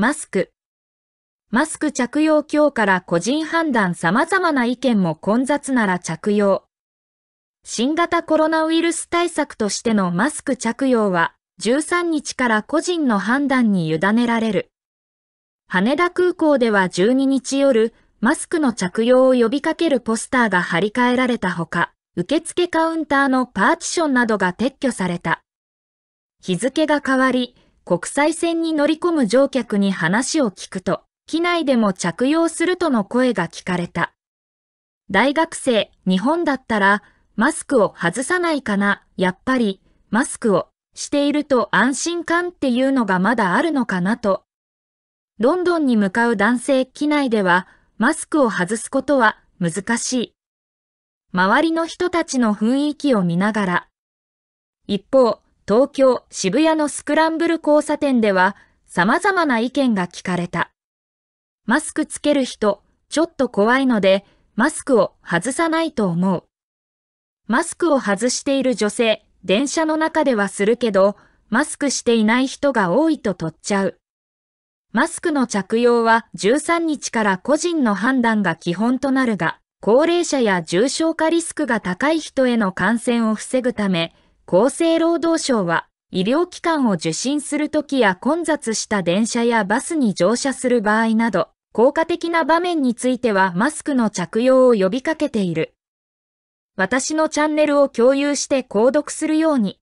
マスク。マスク着用今日から個人判断様々な意見も混雑なら着用。新型コロナウイルス対策としてのマスク着用は13日から個人の判断に委ねられる。羽田空港では12日夜、マスクの着用を呼びかけるポスターが張り替えられたほか、受付カウンターのパーティションなどが撤去された。日付が変わり、国際線に乗り込む乗客に話を聞くと、機内でも着用するとの声が聞かれた。大学生、日本だったら、マスクを外さないかな、やっぱり、マスクをしていると安心感っていうのがまだあるのかなと。ロンドンに向かう男性機内では、マスクを外すことは難しい。周りの人たちの雰囲気を見ながら。一方、東京渋谷のスクランブル交差点では様々な意見が聞かれた。マスクつける人、ちょっと怖いので、マスクを外さないと思う。マスクを外している女性、電車の中ではするけど、マスクしていない人が多いと取っちゃう。マスクの着用は13日から個人の判断が基本となるが、高齢者や重症化リスクが高い人への感染を防ぐため、厚生労働省は、医療機関を受診するときや混雑した電車やバスに乗車する場合など、効果的な場面についてはマスクの着用を呼びかけている。私のチャンネルを共有して購読するように。